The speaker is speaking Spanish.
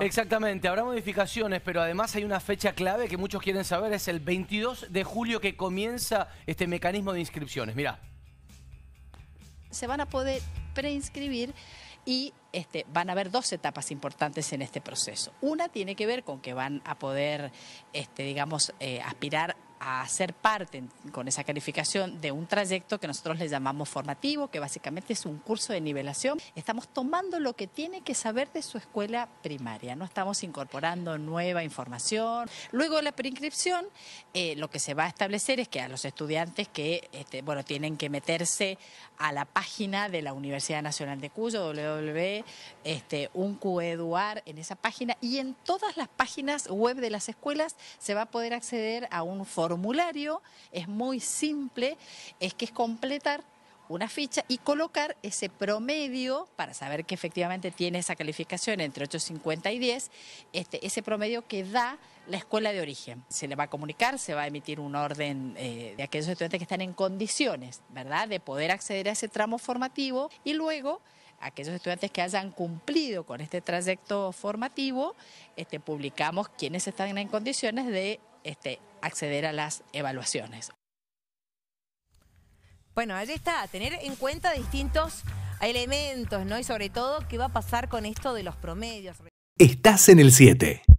Exactamente, habrá modificaciones, pero además hay una fecha clave que muchos quieren saber, es el 22 de julio que comienza este mecanismo de inscripciones. Mirá. Se van a poder preinscribir y este, van a haber dos etapas importantes en este proceso. Una tiene que ver con que van a poder, este, digamos, eh, aspirar a ser parte con esa calificación de un trayecto que nosotros le llamamos formativo, que básicamente es un curso de nivelación. Estamos tomando lo que tiene que saber de su escuela primaria, no estamos incorporando nueva información. Luego de la preinscripción, eh, lo que se va a establecer es que a los estudiantes que este, bueno, tienen que meterse a la página de la Universidad Nacional de Cuyo, www, e, este, un e en esa página y en todas las páginas web de las escuelas se va a poder acceder a un foro formulario es muy simple, es que es completar una ficha y colocar ese promedio para saber que efectivamente tiene esa calificación entre 8,50 y 10, este, ese promedio que da la escuela de origen. Se le va a comunicar, se va a emitir un orden eh, de aquellos estudiantes que están en condiciones, ¿verdad?, de poder acceder a ese tramo formativo y luego aquellos estudiantes que hayan cumplido con este trayecto formativo, este, publicamos quienes están en condiciones de este, acceder a las evaluaciones. Bueno, ahí está, tener en cuenta distintos elementos, ¿no? Y sobre todo, ¿qué va a pasar con esto de los promedios? Estás en el 7.